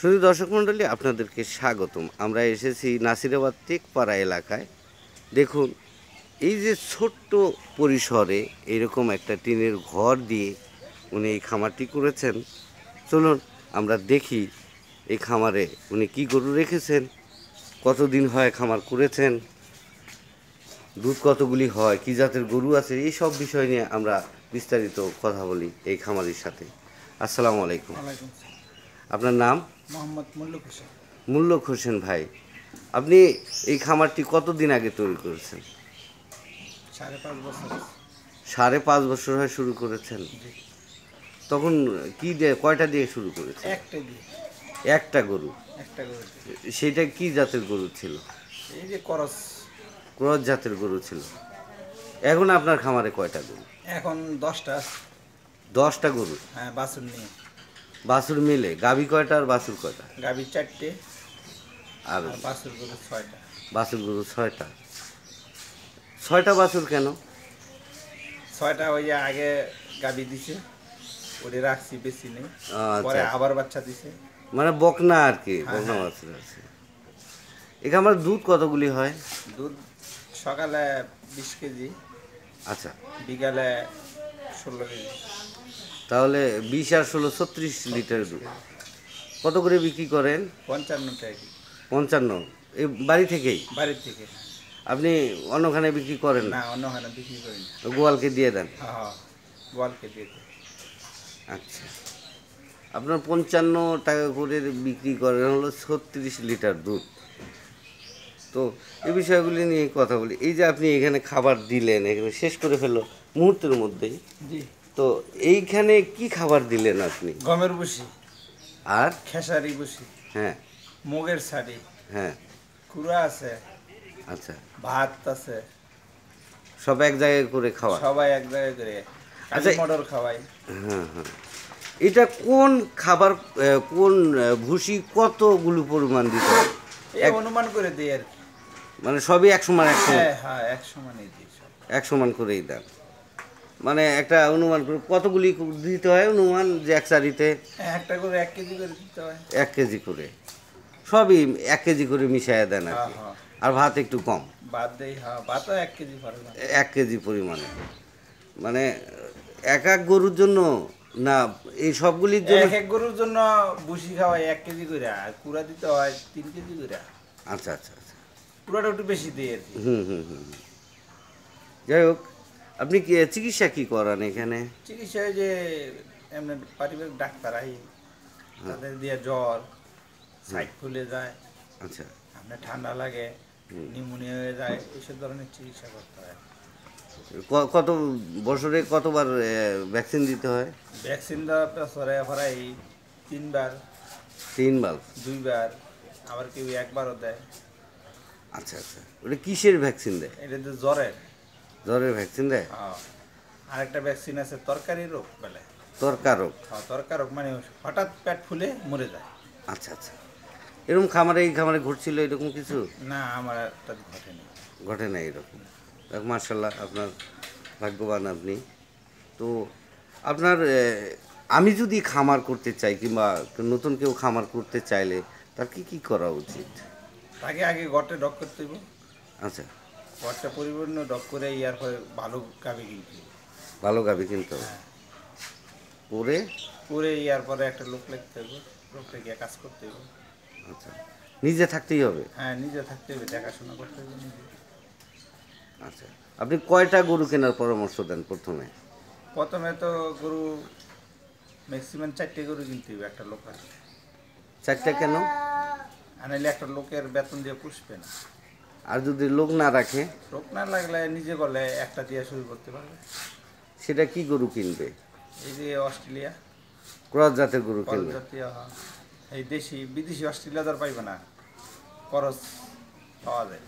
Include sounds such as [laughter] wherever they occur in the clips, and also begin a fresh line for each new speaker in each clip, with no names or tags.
শুধু দর্শক মণ্ডলী আপনাদেরকে স্বাগতম আমরা এসেছি নাসিরাবাদ টেকপাড়া এলাকায় দেখুন এই যে ছোট্ট পরিসরে এরকম একটা টিনের ঘর দিয়ে উনি এই খামারটি করেছেন চলুন আমরা দেখি এই খামারে উনি কি গরু রেখেছেন কতদিন হয় খামার করেছেন দুধ কতগুলি হয় কি জাতের গরু আছে এই সব বিষয় নিয়ে আমরা বিস্তারিত কথা বলি এই খামারির সাথে আসসালামু আলাইকুম আপনার নাম
মোহাম্মদ মুল্লুক হোসেন
মুল্লক হোসেন ভাই আপনি এই খামারটি কতদিন আগে তৈরি করেছেন
সাড়ে পাঁচ বছর
সাড়ে পাঁচ বছর হয়ে শুরু করেছেন তখন কি দিয়ে কয়টা দিয়ে শুরু করেছেন একটা দিয়ে একটা গরু একটা গরু সেটা কি জাতের গরু ছিল এই যে ক্রস ক্রস জাতের গরু ছিল এখন আপনার খামারে কয়টা গরু
এখন দশটা দশটা গরু হ্যাঁ বাছুর নিয়ে
বাসুর মিলে গাবি কয়টা আর বাসুর কয়টা
গাবি চারটে আর বাসুর গরু ছয়টা
বাসুর গরু ছয়টা ছয়টা বাসুর কেন
ছয়টা ওই যে আগে গাবি দিছে ওরে রাখছি বেশি নেই আচ্ছা। পরে আবার বাচ্চা দিছে
মানে বকনা আর কি হ্যাঁ, বকনা হ্যাঁ। বাছুর আছে এখানে আমার দুধ কতগুলি হয়
দুধ সকালে বিশ কেজি আচ্ছা বিকালে ষোলো কেজি
তাহলে বিশ আর ষোলো ছত্রিশ লিটার দুধ কত করে বিক্রি করেন
পঞ্চান্ন টাকা
পঞ্চান্ন এই বাড়ি থেকেই বাড়ি থেকে আপনি অন্যখানে বিক্রি করেন না
অন্যখানে বিক্রি করেন
গোয়ালকে দিয়ে দেন হ্যাঁ,
হ্যাঁ, গোয়ালকে দিয়ে দেন
আচ্ছা আপনার পঞ্চান্ন টাকা করে বিক্রি করেন হলো ছত্রিশ লিটার দুধ তো এই বিষয়গুলি নিয়ে কথা বলি এই যে আপনি এখানে খাবার দিলেন এখানে শেষ করে ফেললো মুহূর্তের মধ্যেই জি তো এইখানে কি খাবার দিলেন আপনি গমের বসি আর খেসারি বসি হ্যাঁ
মুগের শাড়ি হ্যাঁ কুড়া আছে আচ্ছা ভাত আছে
সব এক জায়গায় করে খাওয়া
সবাই এক জায়গায় করে আচ্ছা মটর খাওয়াই
হ্যাঁ হ্যাঁ এটা কোন খাবার কোন ভুসি কতগুলো পরিমাণ দিতে
অনুমান করে দিই আর
মানে সবই এক সমান এক সমান হ্যাঁ
হ্যাঁ এক সমানই দিই
এক সমান করেই দেন মানে একটা অনুমান কতগুলি দিতে হয় অনুমান যে এক সারিতে
একটা করে এক কেজি করে দিতে হয়
এক কেজি করে সবই এক কেজি করে মিশাই দেন আর হ্যাঁ, হ্যাঁ। আর ভাত একটু কম
ভাত দেই হ্যাঁ ভাতও এক কেজি এক
কেজি পরিমাণে মানে এক এক গরুর জন্য না এই সবগুলির জন্য এক
এক গরুর জন্য বুসি খাওয়াই এক কেজি করে আর কুড়া দিতে হয় তিন কেজি করে
আচ্ছা আচ্ছা আচ্ছা
পুরাটা একটু বেশি দিয়ে
হুম হুম হুম যাই হোক আপনি কি চিকিৎসা কি করান এখানে
চিকিৎসা যে এমনি পারিবারিক ডাক্তার আই হ্যাঁ। তাদের দিয়ে জ্বর সাইড ফুলে যায় আচ্ছা আপনার ঠান্ডা লাগে নিউমোনিয়া হয়ে যায় এইসব ধরনের চিকিৎসা করতে হয়
কত বছরে কতবার ভ্যাকসিন দিতে হয়
ভ্যাকসিন দেওয়ার সরে ভরাই তিনবার তিনবার দুইবার আবার কেউ একবারও দেয়
আচ্ছা আচ্ছা ওটা কিসের ভ্যাকসিন দেয়
এটা তো জ্বরের
জ্বরের ভ্যাকসিন দেয়
আরেকটা ভ্যাকসিন আছে তরকারি রোগ বলে তরকার রোগ তরকার রোগ মানে হঠাৎ পেট ফুলে
মরে যায় আচ্ছা আচ্ছা এরকম খামারে এই খামারে ঘটছিল এরকম কিছু না
আমার একটা ঘটেনি
ঘটে না এরকম মার্শাল্লাহ আপনার ভাগ্যবান আপনি তো আপনার আমি যদি খামার করতে চাই কিংবা নতুন কেউ খামার করতে চাইলে তার কি কি করা উচিত
তাকে আগে গটে ডক করতে আচ্ছা পরটা পরিপূর্ণ ডক করে ইয়ার পরে ভালো গাবি কিনতে
ভালো গাবি কিনতে হবে হ্যাঁ। পরে
পরে ইয়ার পরে একটা লোক লিখতে হবে লোকটা গিয়ে কাজ করতে হবে আচ্ছা
নিজে থাকতেই হবে
হ্যাঁ নিজে থাকতে হবে দেখাশোনা করতে হবে
আচ্ছা আপনি কয়টা গরু কেনার পরামর্শ দেন প্রথমে
প্রথমে তো গরু ম্যাক্সিমাম চারটে গরু কিনতে হবে একটা লোক
আছে চারটে কেন
আনাইলে একটা লোকের বেতন দিয়ে পুষবে না
আর যদি লোক না রাখে লোক
না লাগলে নিজে করলে একটা দিয়ে শুরু করতে পারবে
সেটা কি গরু কিনবে
এই যে অস্ট্রেলিয়া
ক্রস জাতের গরু কিনবে
হ্যাঁ। এই দেশি বিদেশি অস্ট্রেলিয়া তো পাইবে না খরচ পাওয়া যায়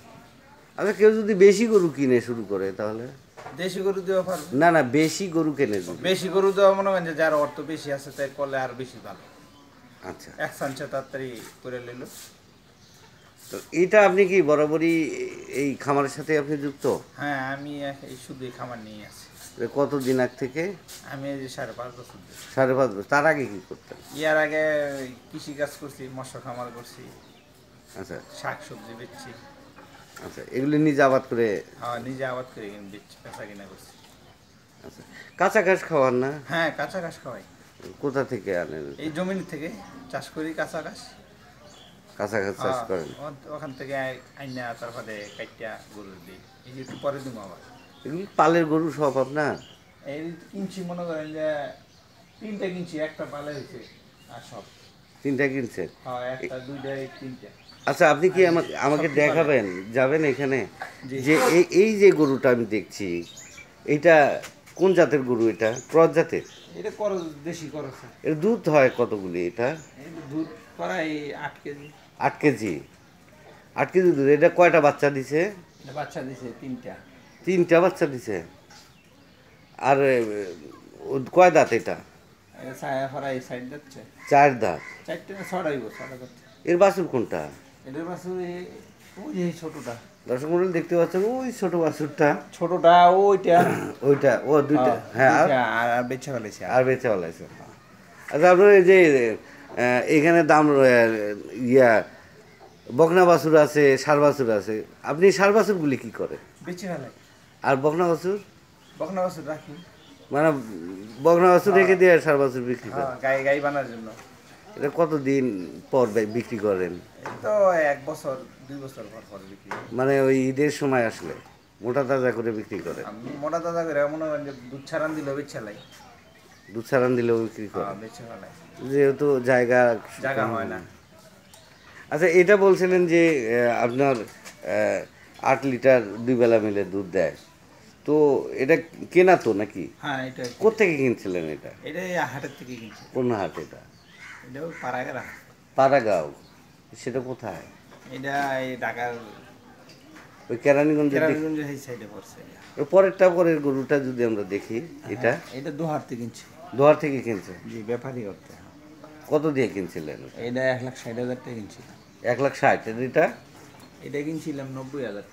আচ্ছা কেউ যদি বেশি গরু কিনে শুরু করে তাহলে
দেশি গরু দেওয়া ভালো
না না বেশি গরু কেনে
বেশি গরু দেওয়া মনে হয় যে যার অর্থ বেশি আছে তাই করলে আর বেশি ভালো আচ্ছা এক সঞ্চয় তাড়াতাড়ি করে নিল
তো এটা আপনি কি বরাবরই এই খামারের সাথে আপনি যুক্ত
হ্যাঁ আমি এই শুধু এই খামার নিয়ে আছি
কত দিন আগ থেকে
আমি সাড়ে পাঁচ বছর
সাড়ে পাঁচ বছর তার আগে কি করতাম ইয়ার
আগে কৃষি কাজ করছি মৎস্য খামার করছি আচ্ছা শাক সবজি বেচছি
আচ্ছা এগুলো নিজে আবাদ করে
হ্যাঁ নিজে আবাদ করে বেচছি কাঁচা কিনা করছি
আচ্ছা কাঁচা ঘাস খাওয়ান না
হ্যাঁ কাঁচা ঘাস খাওয়াই
কোথা থেকে আনেন
এই জমিন থেকে চাষ করি কাঁচা ঘাস
কাছাকাছি চাষ করেন
ওখান থেকে আইনা তারপরে কাইটা গরু দিই একটু পরে দিব আবার
এগুলো পালের গরু সব আপনার
এই কিনছি মনে করেন যে তিনটা কিনছি একটা পালে হয়েছে আর সব
তিনটা কিনছেন
হ্যাঁ, একটা দুইটা তিনটা
আচ্ছা আপনি কি আমাকে আমাকে দেখাবেন যাবেন এখানে যে এই এই যে গরুটা আমি দেখছি এটা কোন জাতের গরু এটা ক্রস জাতের
এটা করস দেশি করস
এর দুধ হয় কতগুলি এটা
দুধ প্রায় আট কেজি
আট কেজি আট কেজি দুধ এটা কয়টা বাচ্চা দিছে
বাচ্চা দিছে তিনটা
তিনটা বাচ্চা দিছে আর কয় দাঁত এটা চার দাঁত এর বাসুর কোনটা
এর বাসুর ওই ছোটটা
দর্শক মন্ডল দেখতে পাচ্ছেন ওই ছোট বাছুরটা ছোটটা ওইটা [clears throat] ওইটা ও দুইটা হ্যাঁ আর বেচা আর বেচা ফেলেছে হ্যাঁ। আচ্ছা আপনার এই যে এখানে দাম ইয়া বকনা বাছুর আছে সার বাছুর আছে আপনি সার বাছুরগুলি কী করে আর বকনা বাছুর
বকনা বাছুর রাখি
মানে বকনা বাছুর রেখে হ্যাঁ। দিয়ে সার বাছুর বিক্রি করে হ্যাঁ,
গাই গাই বানার জন্য
এটা কতদিন পর বিক্রি করেন
তো এক বছর দুই বছর পর পর
বিক্রি মানে ওই ঈদের সময় আসলে মোটা তাজা করে বিক্রি করে
মোটা তাজা করে মনে হয় দুধ ছাড়ান দিলে বিচ্ছা লাগে
দুধ ছাড়ান দিলেও বিক্রি করে যেহেতু জায়গা জায়গা হয় না আচ্ছা এটা বলছিলেন যে আপনার আট লিটার দুই বেলা মিলে দুধ দেয় তো এটা কেনা তো নাকি হ্যাঁ এটা কোথেকে কিনছিলেন এটা
এটা হাটের থেকে কিনছি
কোন হাট এটা এটা পাড়াগাঁও পাড়াগাঁও সেটা কোথায়
এটা এই ঢাকার
ওই কেরানীগঞ্জ কেরানীগঞ্জ
এই সাইডে পড়ছে
পরেরটা পরের গরুটা যদি আমরা দেখি হ্যাঁ, এটা এটা দু হাট থেকে কিনছি দোয়ার থেকে কিনছে জি ব্যাপারই করতে কত দিয়ে কিনছিলেন এটা এক লাখ ষাট হাজার টাকা কিনছিলাম এক লাখ ষাট এটা এটা কিনছিলাম নব্বই হাজার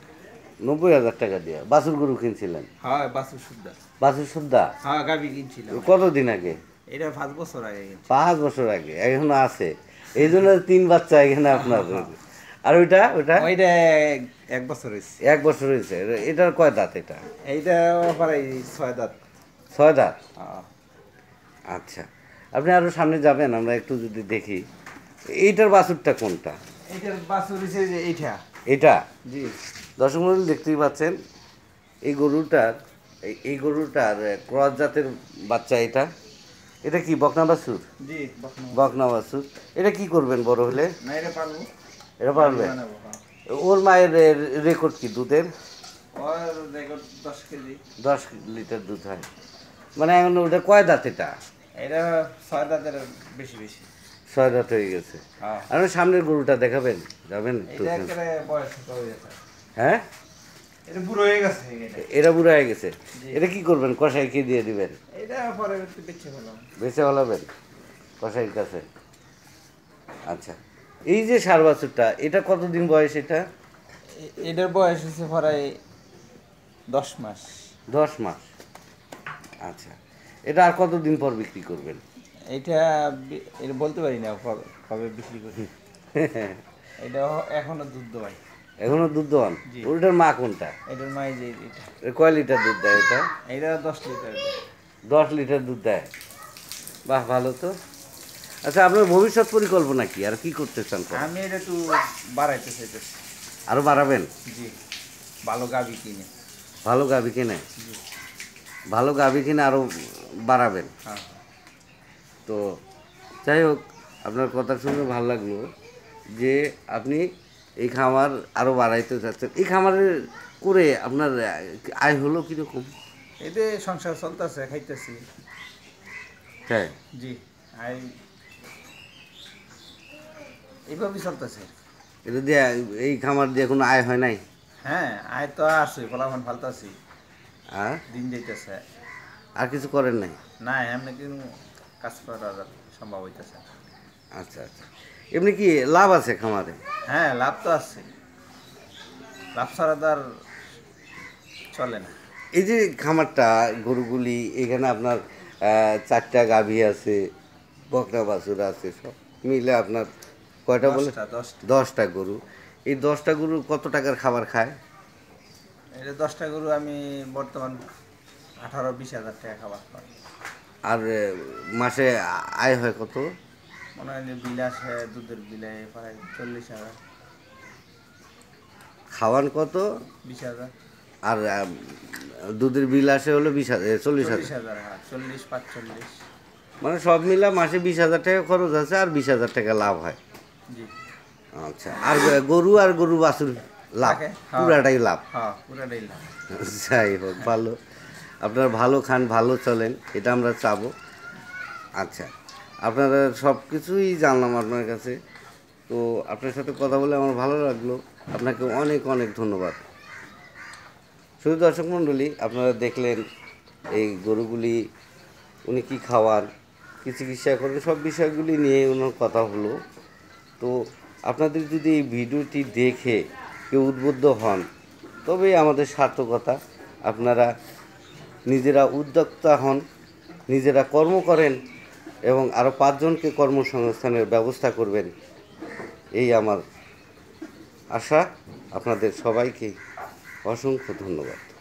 নব্বই হাজার টাকা দিয়ে বাসুর গরু কিনছিলেন
হ্যাঁ বাসুর সুদ্দা
বাসুর সুদ্দা
হ্যাঁ গাবি কিনছিলাম
কতদিন আগে
এটা পাঁচ বছর আগে
পাঁচ বছর আগে এখনো আছে এই জন্য তিন বাচ্চা এখানে আপনার হ্যাঁ, হ্যাঁ। আর ওইটা ওইটা ওইটা এক বছর হয়েছে এক বছর হয়েছে এটার কয় দাঁত এটা এইটা প্রায় ছয় দাঁত ছয় দাঁত হ্যাঁ আচ্ছা আপনি আরও সামনে যাবেন আমরা একটু যদি দেখি এইটার বাছুরটা কোনটা
এইটার বাছুর হচ্ছে যে এইটা
এটা জি দর্শক মন্ডল দেখতেই পাচ্ছেন এই গরুটার এই গরুটার ক্রস জাতের বাচ্চা এটা এটা কি বকনা বাছুর জি বকনা বাছুর এটা কি করবেন বড় হলে না এটা পারবো এটা পালবে ওর মায়ের রেকর্ড কি দুধের
ওর রেকর্ড দশ কেজি
দশ লিটার দুধ হয় মানে এখন ওটা কয় দাঁত এটা
এটা ছয় বেশি বেশি
ছয় দাঁত হয়ে গেছে হ্যাঁ। আপনার সামনের গরুটা দেখাবেন যাবেন হ্যাঁ এটা বুড়ো হয়ে গেছে এটা বুড়ো হয়ে গেছে এটা কি করবেন কষাই কে দিয়ে দিবেন
এটা পরে বেছে ফেলাম
বেছে ফেলাবেন কষাইয়ের কাছে আচ্ছা এই যে সার বাছুরটা এটা কতদিন বয়স এটা
এটার বয়স হচ্ছে প্রায়
দশ মাস দশ মাস আচ্ছা এটা আর কতদিন পর বিক্রি করবেন
এটা এটা বলতে পারি না
কবে বিক্রি করি [laughs]
এটা এখনো দুধ দোয়াই
এখনো দুধ দোয়ান ওটার মা কোনটা এটার মা যে এটা কয় লিটার দুধ দেয় এটা এটা দশ লিটার দশ লিটার দুধ দেয় বাহ ভালো তো আচ্ছা আপনার ভবিষ্যৎ পরিকল্পনা কি আর কি করতে চান
আমি এটা একটু বাড়াইতে চাইতে আরও বাড়াবেন জি ভালো গাভি কিনে
ভালো গাভি কিনে ভালো গাভী কিনে আরও বাড়াবেন হ্যাঁ। তো যাই হোক আপনার কথার শুনে ভালো লাগলো যে আপনি এই খামার আরও বাড়াইতে চাচ্ছেন এই খামারের করে আপনার আয় হলো কীরকম
এতে সংসার চলতেছে খাইতেছি
হ্যাঁ জি
আয় এইভাবেই চলতেছে
এটা দিয়ে এই খামার দিয়ে কোনো আয় হয় নাই
হ্যাঁ আয় তো আসে ফলাফল ফালতাছি হ্যাঁ দিন যাইতেছে
আর কিছু করেন নাই
না এমনি কিন্তু কাজ করা সম্ভব হইতেছে আচ্ছা আচ্ছা
এমনি কি লাভ আছে খামারে
হ্যাঁ লাভ তো আছে লাভ ছাড়া তো আর চলে না
এই যে খামারটা গরুগুলি এখানে আপনার চারটা গাভী আছে বকরা বাছুর আছে সব মিলে আপনার কয়টা বলে দশটা গরু এই দশটা গরু কত টাকার খাবার খায়
এটা দশটা গরু আমি বর্তমান আঠারো বিশ হাজার টাকা খাবার পাই
আর মাসে আয় হয় কত
মনে হয় বিল আসে দুধের বিলে প্রায় চল্লিশ হাজার খাওয়ান কত বিশ হাজার
আর দুধের বিল আসে হলো বিশ হাজার চল্লিশ হাজার
হ্যাঁ, চল্লিশ পাঁচচল্লিশ
মানে সব মিলা মাসে বিশ হাজার টাকা খরচ আছে আর বিশ হাজার টাকা লাভ হয় আচ্ছা আর গরু আর গরু বাছুর লাভ হ্যাঁ। পুরাটাই লাভ
হ্যাঁ, লাভ
যাই হোক ভালো আপনার ভালো খান ভালো চলেন এটা আমরা চাবো আচ্ছা আপনারা সব কিছুই জানলাম আপনার কাছে তো আপনার সাথে কথা বলে আমার ভালো লাগলো আপনাকে অনেক অনেক ধন্যবাদ শুধু দর্শক মণ্ডলী আপনারা দেখলেন এই গরুগুলি উনি কি খাওয়ান কী চিকিৎসা করেন সব বিষয়গুলি নিয়ে ওনার কথা হলো তো আপনাদের যদি এই ভিডিওটি দেখে কেউ উদ্বুদ্ধ হন তবেই আমাদের সার্থকতা আপনারা নিজেরা উদ্যোক্তা হন নিজেরা কর্ম করেন এবং আরও পাঁচজনকে কর্মসংস্থানের ব্যবস্থা করবেন এই আমার আশা আপনাদের সবাইকে অসংখ্য ধন্যবাদ